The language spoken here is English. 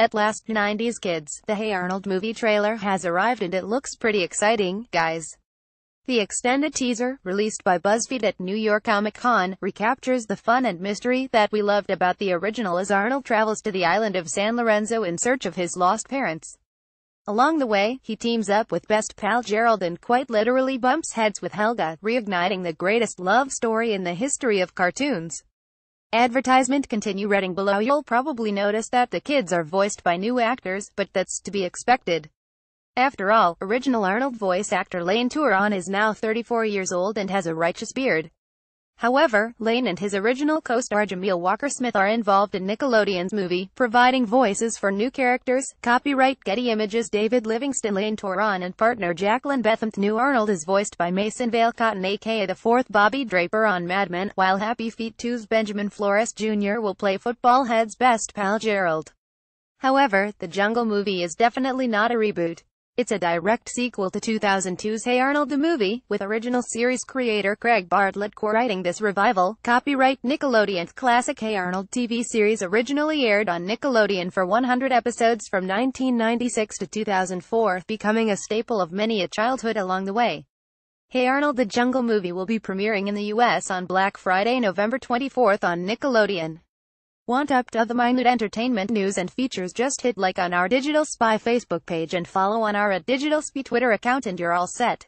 At last 90s kids, the Hey Arnold movie trailer has arrived and it looks pretty exciting, guys. The extended teaser, released by BuzzFeed at New York Comic-Con, recaptures the fun and mystery that we loved about the original as Arnold travels to the island of San Lorenzo in search of his lost parents. Along the way, he teams up with best pal Gerald and quite literally bumps heads with Helga, reigniting the greatest love story in the history of cartoons. Advertisement continue reading below you'll probably notice that the kids are voiced by new actors, but that's to be expected. After all, original Arnold voice actor Lane Turon is now 34 years old and has a righteous beard. However, Lane and his original co-star Jameel Walker-Smith are involved in Nickelodeon's movie, providing voices for new characters. Copyright Getty Images David Livingston Lane Toron and partner Jacqueline Betham. New Arnold is voiced by Mason Vale Cotton aka the fourth Bobby Draper on Mad Men, while Happy Feet 2's Benjamin Flores Jr. will play football head's best pal Gerald. However, the Jungle movie is definitely not a reboot. It's a direct sequel to 2002's Hey Arnold the Movie, with original series creator Craig Bartlett co-writing this revival. Copyright Nickelodeon's classic Hey Arnold TV series originally aired on Nickelodeon for 100 episodes from 1996 to 2004, becoming a staple of many a childhood along the way. Hey Arnold the Jungle Movie will be premiering in the U.S. on Black Friday, November 24th on Nickelodeon. Want up to the minute entertainment news and features just hit like on our Digital Spy Facebook page and follow on our at Digital Spy Twitter account and you're all set.